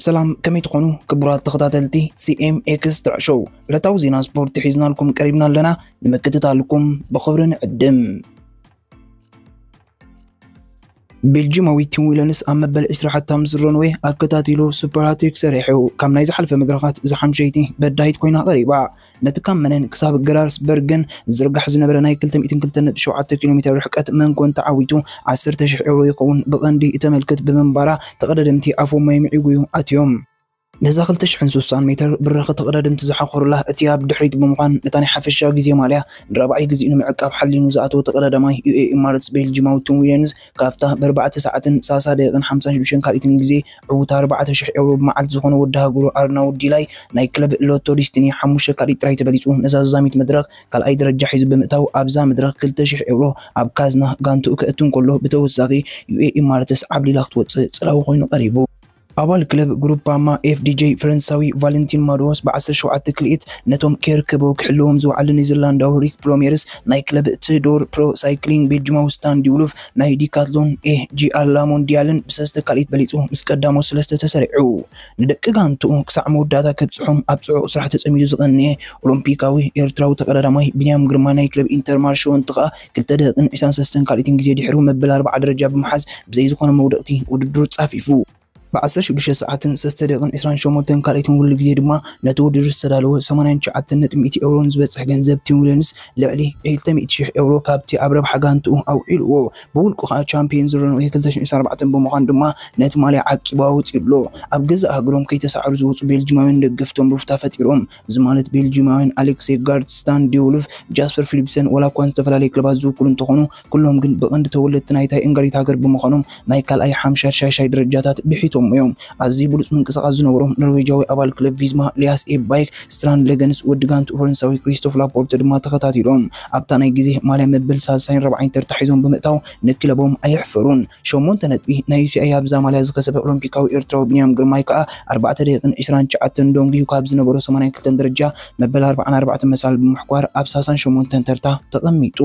سلام كم تقونو كبرات تخطاتلتي سي ام اكس تعشو لتوزينا سبورت تحيزنا لكم قريبنا لنا لكم بخبر عدم ቤልጅማዊት ዊለንስ ኣብ መበል 20 ዝረንዌ ኣከታቲሉ ሱፐርሃትሪክ ሰሪሑ ካብ ናይ ዝሓለፈ መድረኻት እዛ ሓምሸይቲ በዳሂት ኮይና ቀሪባ ነቲ ካብ መነን ክሳብ ገላርስበርግን ዝርጋሕ ዝነበረ ናይ 227 ኪሎ ሜትር ርሕቀት መንኮን ተዓዊቱ 100,000 ኤውሮ ይኸውን ብቐንዲ ተመልክት ብምንባራ ተቐደደምቲ ኣፎም ማይ ምዕጉዩ ኣትዮም ነዛ 260 ሜትር ብረኺ ተቐዳድምቲ ዝሓኾሩላ እቲያ ብድሕሪት ብምዃን ነታ ናይ ሓፈሻ ግዜ ማልያ ንረብዓይ ግዜኡ ንምዕቃብ ሓሊኑ ዝኣተወ ተቐዳዳማይ ዩኤ ኢማርትስ ቤልጅማዊ ቶም ዊሊያምስ ካብታ ብ4 ሰዓትን 30 ደቂቕን 55 ካልኢትን ግዜ ዕውታ 4000 ኤውሮ ብመዓልቲ ዝኾነ ወዳሃጉሩ ኣርናውድ ዲላይ ናይ ክለብ ሎቶ ዲስትኒ 5 ካልኢት ጥራይ ተበሊፁ ነዛ ዛሚት መድረኽ ካልኣይ ደረጃ ሒዙ ብምእታው ኣብዛ መድረኽ 2000 ኤውሮ ኣብ ካዝና ጋንትኡ ክእቱ እንከሎ ብተወሳኺ ዩኤ ኢማርትስ ዓብሊላ ክትወፅእ ፅላዊ ኮይኑ ቀሪቡ ኣባል ክለብ ጉሩፓማ ኤፍዲጄ ፈረንሳዊ ቫለንቲን ማዶስ ብ10 ሸውዓተ ክልኢት ነቶም ከይርከቦ ክሕልዎም ዝውዕል ኔዘርላንዳዊ ሪክ ፕሎሜርስ ናይ ክለብ ትዶር ፕሮ ሳይክሊንግ ቤልጅማዊ ስታን ዲውሉፍ ናይ ዲካትሎን ኤጂኣላ ሞንዲያልን ብሰለስተ ካልኢት በሊፁ ምስ ቀዳሞ ሰለስተ ተሰሪዑ ንደቂ ጋንትኡ ክሳዕ መወዳእታ ከብፅሖም ኣብ ፅዑቕ ስራሕ ተፀሚዱ ዝቐንየ ኦሎምፒካዊ ኤርትራዊ ተቀዳዳማይ ብንያም ግርማ ናይ ክለብ ኢንተር ማርሾን ጥቓ 2 ደቂን 23 ካልኢትን ግዜ ድሕሩ መበል 40 ደረጃ ብምሓዝ ብዘይ ዝኾነ መውደቕቲ ውድድር ጻፊፉ ብ16 ሰዓትን 3 ደቂን 28 ካልእትን ውሉ ግዜ ድማ ነቲ ውድድር ዝተዳለወ 89 ነጥሚእቲ ኤውሮን ዝበፅሕ ገንዘብ ቲም ዊለንስ ልዕሊ 200,000 ኤውሮ ካብቲ ኣብ ረብሓ ጋንትኡ ኣውዒልዎ ብውልቁ ከዓ ቻምፒየን ዝረንወ 224 ብምዃን ድማ ነቲ ማልያ ዓቂባ ወፂሉ ኣብ ገዛእ ሃገሮም ከይተሳዕሩ ዝወፁ ቤልጅማውያን ደገፍቶም ሩፍታ ፈጢሮም እዚ ማለት ቤልጅማውያን ኣሌክሴ ጋርድ ስታን ዲውልፍ ጃስፈር ፊሊፕሰን ዋላ እኳን ዝተፈላለዩ ክለባት ዝውክሉ እንትኾኑ ኩሎም ግን ብቐንዲ ተወለድቲ ናይታይ እንጋሪት ሃገር ብምዃኖም ናይ ካልኣይ 5 ደረጃታት ብሒቶም ተሰሚዑ ኣዝዩ ብሉፅ ምንቅስቃስ ዝነበሮም ኖርዌጃዊ ኣባል ክለብ ቪዝማ ሊያስ ኤ ባይክ ስትራንድ ለገንስ ወድጋንቱ ፈረንሳዊ ክሪስቶፍ ላፖርት ድማ ተኸታቲሎም ኣብታ ናይ ግዜ ማልያ መበል 3 4 ተርታሒዞም ብምእታው ንክለቦም ኣይሕፈሩን 8 ነጥቢ ናይ ዩሲኣይ ኣብዛ ማልያ ዝከሰበ ኦሎምፒካዊ ኤርትራዊ ብንያም ግርማይ ከዓ 4 ደቂቕን 29 ደንጊዩ ካብ ዝነበሮ 82 ደረጃ መበል 44 መሳል ብምሕኳር ኣብ 38 ተርታ ተቐሚጡ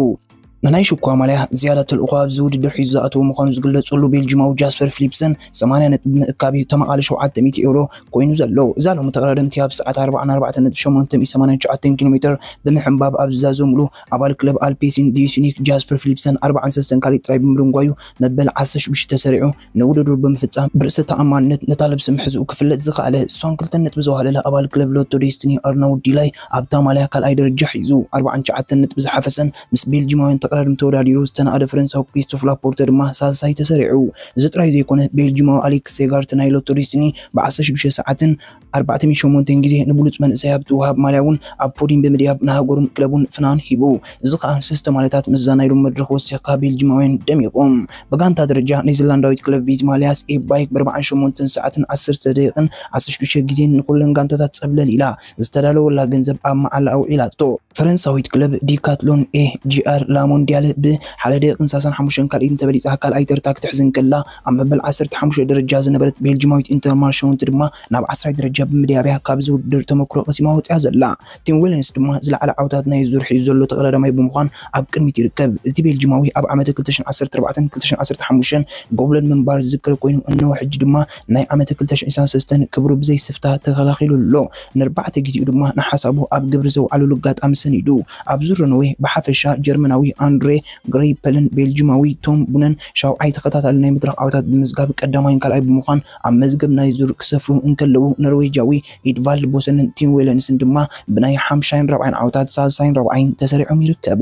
ننعيش بقام عليها زيادة الأغاب زود الدرحي الزاقة ومقان زقلة تقلو بيلجما وجاسفر فليبسن سمانيا نتبن إكابي تم على شو عاد تميتي يورو كوينو زلو زالو متقرر انتياب ساعة أربعة أربعة ندبشو من تمي سمانيا جعاتين كيلومتر بمحن باب أب زازو ملو عبال كلب ألبيسين دي سينيك جاسفر فليبسن أربعة سستن كالي تراي بمرون قويو نتبل عساش بشي تسريعو نودو دور بمفتح برسة تعمان نت نطالب سمحزو كفلت زقة عليه سوان كلتن نتبزوها للا أبال كلب لو توريستني أرنو ديلاي أبتام عليها كالأيدر جحيزو أربعة جعاتين نتبزها فسن مس بيلجما وينتقر ቀዳድም ተወዳዲሩ ውስተን ኣደ ፈረንሳዊ ክሪስቶፍ ላፖርተ ድማ ሳልሳይ ተሰሪዑ እዚ ጥራይ ዘይኮነ ቤልጅማዊ ኣሌክስ ሴጋርት ናይ ሎቶ ዲስኒ ብ16 ሰዓትን 48 ግዜ ንብሉፅ መንእሰይ ኣብቲ ውሃብ ማልያ እውን ኣብ ፖዲን ብምድያብ ንሃገሩን ክለቡን ፍናን ሂቡ እዚ ከዓ ንሰስተ ማለታት ምዛናይሉ መድረክ ወሲኽካ ቤልጅማውያን ደሚቆም ብጋንታ ደረጃ ኔዘርላንዳዊት ክለብ ቪዝ ማልያስ ኤባይክ ብ48 ሰዓትን 10 ደቂቕን 16 ግዜ ንኩለን ጋንታታት ፀብለል ኢላ ዝተዳለወላ ገንዘብ ኣብ መዓላ ኣውዒላቶ ፈረንሳዊት ክለብ ዲካትሎን ኤ ጂኣር ላሞን مونديال ብሓደ ደቂቕን 35 ካልኢት እንተበሊፃ ካልኣይ ተርታ ክትሕዝን ከላ ኣብ መበል 15 ደረጃ ዝነበረት ቤልጅማዊት ኢንተርማርሽንቲ ድማ ናብ 10 ደረጃ ብምድያብያ ካብ እዚ ውድድር ተመክሮ ቀሲማ ወፅያ ዘላ ቲም ዊልንስ ድማ ዝለዕለ ዓውታት ናይ ዙር ሒዙ ዘሎ ተቀዳዳማይ ብምኳን ኣብ ቅድሚት ይርከብ እቲ ቤልጅማዊ ኣብ ዓመተ 2014 2015 ጎብለን ምንባር ዝዝክር ኮይኑ እነሆ ሕጂ ድማ ናይ ዓመተ 2023 ክብሩ ብዘይስፍታ ተኸላኺሉ ኣሎ ንርባዕተ ግዜኡ ድማ ንሓሳቡ ኣብ ግብሪ ዘውዓለሉ ኣጋጣሚ ሰኒዱ ኣብ ዙር ኖርዌይ ብሓፈሻ ጀርመናዊ ኣን ኣንድሬ ግሬይፐልን ቤልጅማዊ ቶም ቡነን ሻውዓይ ተኸታታሊ ናይ መድረኽ ዓወታት ብምዝጋብ ቀዳማይን ካልኣይ ብምዃን ኣብ መዝገብ ናይ ዙር ክሰፍሩ እንከለዉ ኖርዌጃዊ ኢድቫልድ ቦሰንን ቲም ዌለንስን ድማ ብናይ ሓምሻይን ረብዓይን ዓወታት ሳልሳይን ረብዓይን ተሰሪዖም ይርከቡ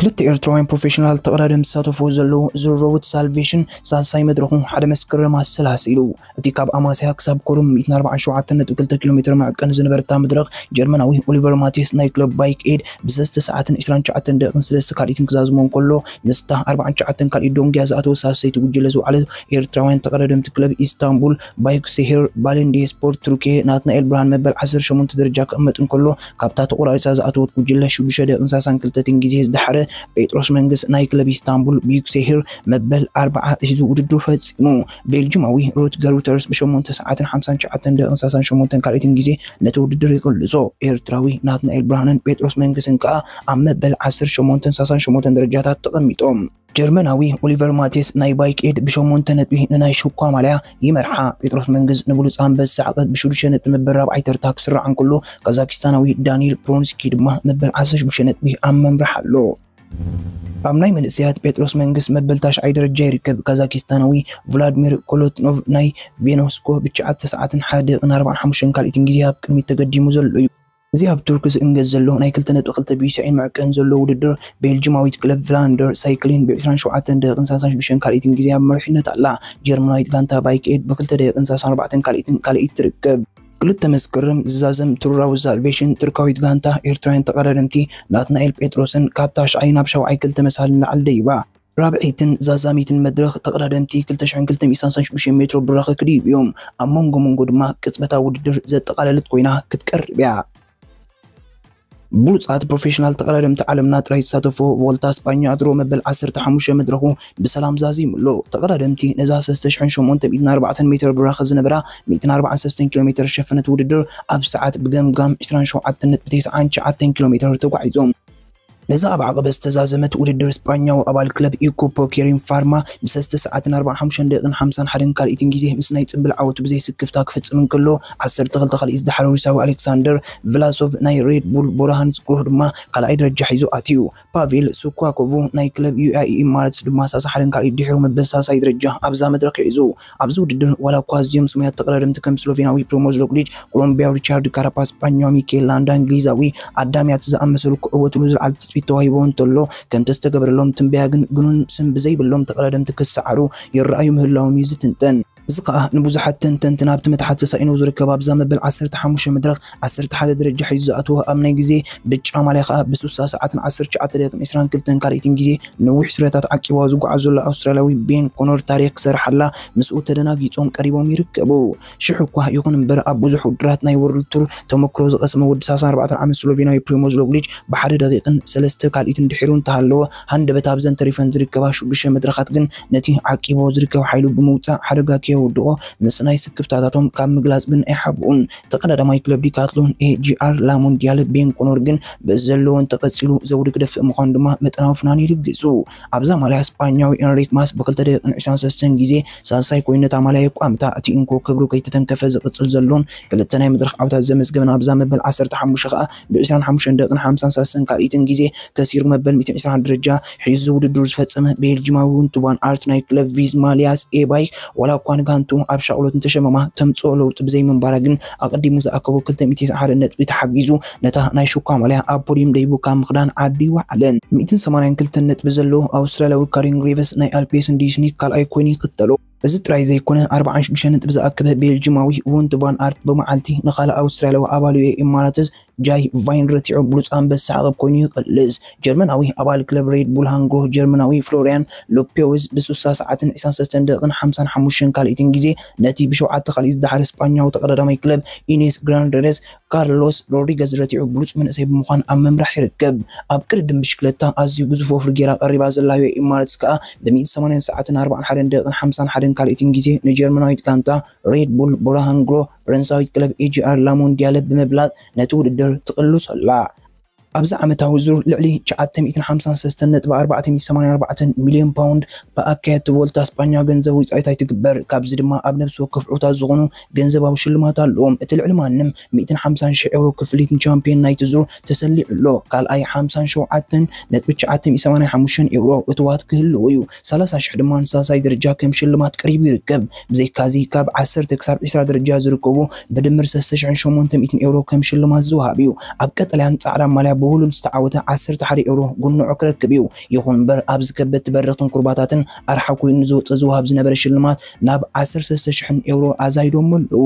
ክልተ ኤርትራውያን ፕሮፌሽናል ተቐዳደም ዝሳተፎ ዘሎ ዝሮቦት ሳልቬሽን ሳልሳይ መድረኹ ሓደ መስከረም ኣሰላሲ ኢሉ እቲ ካብ ኣማስያ ክሳብ ኮሩም 147.2 ኪሎ ሜትር መዕቀን ዝነበረታ መድረኽ ጀርመናዊ ኦሊቨር ማቴስ ናይ ክለብ ባይክ ኤድ ብሰስተ ሰዓትን 29 ደቂን 3 ካልኢትን ክዛዝሞ እንከሎ ምስታ 49 ካልኢት ዶንግያ ዝኣተወ ሳሰይቲ ጉጅለ ዝውዓለት ኤርትራውያን ተቐዳደምቲ ክለብ ኢስታንቡል ባይክ ሴሄር ባሌንዴ ስፖርት ቱርኬ ናትናኤል ብርሃን መበል 18 ደረጃ ክቕመጥ እንከሎ ካብታ ተቆራሪፃ ዝኣተወት ጉጅለ 6 ደቂን 32 ግዜ ዝዳሓረ ጴጥሮስ መንግስት ናይ ክለብ ኢስታንቡል ቢዩክሴሂር መበል 40 ሒዙ ውድድር ፈጺሙ ቤልጅማዊ ሩት ገሩተርስ 8 ሰዓትን 59 ደቂቃን 38 ካልእትን ግዜ ነቲ ውድድር ይቅልፆ ኤርትራዊ ናትናኤል ብርሃንን ጴጥሮስ መንግስትን ከዓ ኣብ መበል 10 8 ደረጃታት ተቐሚጦም ጀርመናዊ ኦሊቨር ማቴስ ናይ ባይቅድ ብሸሞንተ ነጥቢ ንናይ ሽኳ ማልያ ይመርሓ ጴጥሮስ መንግስት ንብሉፅ ኣንበሳ ዓቐት ብሽዱሽተ ነጥቢ መበል ራብዓይ ተርታ ክስራዕ እንከሎ ካዛኪስታናዊ ዳንኤል ፕሮንስኪ ድማ መበል 16 ነጥቢ ኣብ መምርሕ ኣሎ ብኣብ ናይ መንእሰያት ጴጥሮስ መንግስት መበልታሽ ዓይደረጃ ይርከብ ካዛኪስታናዊ ቭላድሚር ኮሎትኖቭ ናይ ቬኖስኮ ብሽዓተ ሰዓትን ሓደ ቅን 45 ካልኢትን ግዜ ኣብ ቅድሚት ተገዲሙ ዘሎ እዩ እዚ ኣብ ቱርክ ዝእንገዝ ዘሎ ናይ 22 ቢስዒን መዕቀን ዘሎ ውድድር ቤልጅማዊት ክለብ ቭላንደር ሳይክሊን ብ27 ደቂቕን 36 ካልኢትን ግዜ ኣብ መሪሕነት ኣላ ጀርመናዊት ጋንታ ባይክኤድ ብ2 ደቂቕን 34 ካልኢትን ካልኢት ትርከብ ክልተ መስከረም ዝዛዘም ትሩራዊ ሳልቬሽን ትርካዊት ጋንታ ኤርትራውያን ተቐዳደምቲ ናትናኤል ጴጥሮስን ካብ ታሽዓይ ናብ ሻውዓይ ክልተ መሳሊ ንዓል ደይባ ራብዒትን ዛዛሚትን መድረኽ ተቐዳደምቲ 2256 ሜትሮ ብራኺ ክድይብ እዮም ኣብ መንጎ መንጎ ድማ ቅጽበታ ውድድር ዘጠቓለለት ኮይና ክትቀርብ እያ ብሉፃት ፕሮፌሽናል ተቀዳደምቲ ዓለምና ጥራይ ዝሳተፎ ቮልታ ስፓኛ ኣድሮ መበል 15 መድረኹ ብሰላም ዛዚም ኣሎ ተቐዳደምቲ ነዛ 3804 ሜትር ብራኸ ዝነበራ 146 ኪሎ ሜትር ሸፈነት ውድድር ኣብ ሰዓት ብገምጋም 27.99 ኪሎ ሜትር ተጓዒዞም ነዛ ኣብ ዓቐበ ዝተዛዘመት ውድድር ስጳኛዊ ኣባል ክለብ ኢኮ ፖኬሪን ፋርማ ብሰስተ ሰዓትን 45 ደቂቕን 51 ካልኢትን ግዜ ምስ ናይ ፅምብል ዓወቱ ብዘይስክፍታ ክፍፅም እንከሎ 12 ካልኢ ዝደሓረ ሩሳዊ ኣሌክሳንደር ቭላሶቭ ናይ ሬድ ቡል ቦራሃን ድማ ካልኣይ ደረጃ ሒዙ ኣትዩ ፓቬል ሱኳኮቭ ናይ ክለብ ዩኣኢ ማርስ ድማ 31 ካልኢ ድሒሩ መበሳሳይ ደረጃ ኣብዛ መድረክ ሒዙ ኣብዚ ውድድር ዋላ እኳ እዚኦም ስሙያት ተቀዳድምቲ ከም ስሎቬናዊ ፕሪሞዝ ሎክሊጅ ኮሎምቢያዊ ሪቻርድ ካራፓ ስጳኛዊ ሚኬል ላንዳ እንግሊዛዊ ኣዳምያት ዝኣመሰሉ ክዕወትሉ ዝለዓል فيتو هاي بونتلو كان تستقبل لهم تنبيه جنون سن بزي باللوم تقلد انت كسعرو يرأيهم هلاهم يزتن تن زقاه نبوز حتى انتن تنابت متحت ሰኢኑ ዝርከብ ኣብዛ መበል 15 መድረኽ 11 ደረጃ ሒዙ ዝኣተወ ኣብ ናይ ግዜ ብጫ ማልያ ከዓ ብ60 ሰዓትን 19 ደቂን 22 ካልእትን ግዜ ነዊሕ ስረታት ዓቂባ ዝጓዓዝ ዘሎ ኣውስትራልያዊ ቤን ኮኖር ታሪክ ክሰርሓላ ምስኡ ተደናጊፆም ቀሪቦም ይርከቡ ሽሕ እኳ ይኹን እምበር ኣብ ብዙሕ ውድራት ናይ ወርልድ ቱር ተመክሮ ዝቐስመ ወዲ 34 ዓመት ስሎቬናዊ ፕሪሞዝ ሎግሊች ብሓደ ደቂቕን ሰለስተ ካልኢት እንድሕሩ እንተሃለወ ሃንደበት ኣብዘን ተሪፈን ዝርከባ ሽዱሽተ መድረኻት ግን ነቲ ዓቂቦ ዝርከብ ሓይሉ ብምውፃእ ሓደጋ ከ يودو مسنا يسكب تاتاتهم كام مغلاز بن احبون تقنا دماي كلب دي كاتلون اي جي ار لامون ديال بين كونور جن بزلون تقصلو زود كدف مخاندما متناو فنان يرغزو ابزا مالي اسبانياو انريك ماس بكلت دي ان شانس استن غيزي سانساي كوينتا مالاي قامتا اتي انكو كبرو كيت تنكف زقصل زلون كلتنا مدرخ عبتا زمس غبن ابزا مبل 10 تحمش خا ب 25 دقن 50 سانساسن كاريتن غيزي كسير مبل 120 درجه حيزو ودور فصمه بيلجماون توان ارت نايت كلب فيز مالياس اي باي ولا كون ጋንቱ ኣብ ሻቅሎት እንተሸመማ ተምፅኦ ለውጢ ብዘይምንባራ ግን ኣቀዲሙ ዝኣከቦ 201 ነጥቢ ተሓጊዙ ነታ ናይ ሽኳ ማልያ ኣብ ፖዲየም ደይቡ ካብ ምክዳን ዓዲዩ ዋዕለን 182 ነጥቢ ዘለዎ ኣውስትራልያዊ ካሪን ሪቨስ ናይ ኣልፔስ ዲስኒ ካልኣይ ኮይኑ ይክተሎ እዚ ጥራይ ዘይኮነ 45 ነጥቢ ዝኣከበ ቤልጅማዊ ሩንት ቫን ኣርት ብመዓልቲ ንኻልእ ኣውስትራልያዊ ኣባል ኢማራትስ ጃይ ቫይን ረቲዑ ብሉፅ ኣንበሳ ዓቐብ ኮይኑ ይቕልዝ ጀርመናዊ ኣባል ክለብ ሬድ ቡል ሃንግሮ ጀርመናዊ ፍሎሪያን ሎፔውዝ ብ60 ሰዓትን 23 ደቂን 55 ካልእትን ግዜ ነቲ ብሸውዓተ ካልእ ዝደሓደ ስፓኛዊ ተቀዳዳማይ ክለብ ኢኔስ ግራንደደስ ካርሎስ ሮድሪገዝ ረቲዑ ብሉፅ መንእሰይ ብምዃን ኣብ ምምራሕ ይርከብ ኣብ ቅድድም ብሽክለታ ኣዝዩ ግዙፍ ወፍሪ ጌራ ቀሪባ ዘላዩ ኢማራትስ ከዓ ብ180 ሰዓትን 41 ደቂን 51 አልን ካልኢትን ጊዜ ንጀርመናዊት ጋንታ ሬድ ቡል ቦርሃንግሮ ፈረንሳዊት ክለብ ኤጂአር ላሞንዲያለ በመብላት ነቲ ውድድር ትቕልስ ኣላ ኣብዚ ዓመታዊ ዙር ልዕሊ 953.484 ሚልዮን ፓውንድ ብኣካየድቲ ቮልታ ስፓኛ ገንዘብ ውፃኢታት ይትግበር ካብዚ ድማ ኣብ ነብሲ ወከፍ ዕሑታት ዝኾኑ ገንዘባዊ ሽልማት ኣለዎም እቲ ልዕሊ ማንም 150,000 ኤውሮ ክፍሊትን ቻምፒዮን ናይቲ ዙር ተሰሊዑ ኣሎ ካልኣይ 57.985 ኤውሮ እትዋት ክህልዎ እዩ 30,000 ድማ ንሳሳይ ደረጃ ከም ሽልማት ቀሪቡ ይርከብ ብዘይካዚ ካብ 10 ክሳብ 20 ደረጃ ዝርከቡ ብድምር 3800 ኤውሮ ከም ሽልማት ዝውሃብ እዩ ኣብ ቀጠልያን ፃዕዳ ማልያ ብሁሉል ዝተዓወተ 11 ኤውሮ ጉንዑ ክረክብ እዩ ይኹን እምበር ኣብዚ ከበድቲ በረኽትን ኩርባታትን ኣርሓ ኮይኑ ዝወፅእ ዝውሃብ ዝነበረ ሽልማት ናብ 16000 ኤውሮ ኣዛይዶሞ ኣለዉ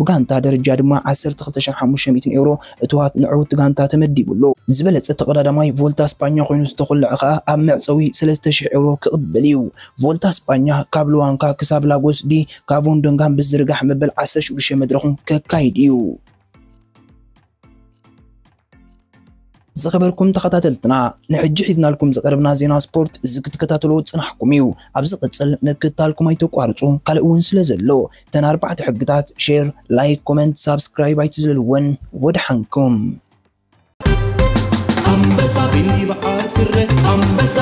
ብጋንታ ደረጃ ድማ 12500 ኤውሮ እትዋት ንዕውት ጋንታ ተመዲቡሉ ዝበለፀ ተቀዳዳማይ ቮልታ ስፓኛ ኮይኑ ዝተቆልዐ ከዓ ኣብ መዕፀዊ 3000 ኤውሮ ክቕበል እዩ ቮልታ ስፓኛ ካብ ልዋንካ ክሳብ ላጎስ ዲ ካብ ብዝርጋሕ መበል 16 መድረኹም ከካይድ እዩ ዝኸበርኩም ተኸታተልትና ንሕጂ ሒዝናልኩም ዘቐርብና ዜና ስፖርት እዚ ክትከታተሎ ፅናሕኩም እዩ ኣብ ዝቕፅል ምክትታልኩም ኣይተቋርፁ ካልእ እውን ስለ ዘሎ እተን ኣርባዕተ ሕግታት ሼር ላይክ ኮመንት ሳብስክራይብ ኣይትዝልልውን ወድሓንኩም ኣንበሳ ብበዓል ስረ ኣንበሳ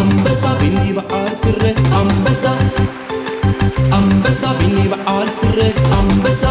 ኣንበሳ ብበዓል ስረ ኣንበሳ ኣንበሳ ብበዓል ስረ ኣንበሳ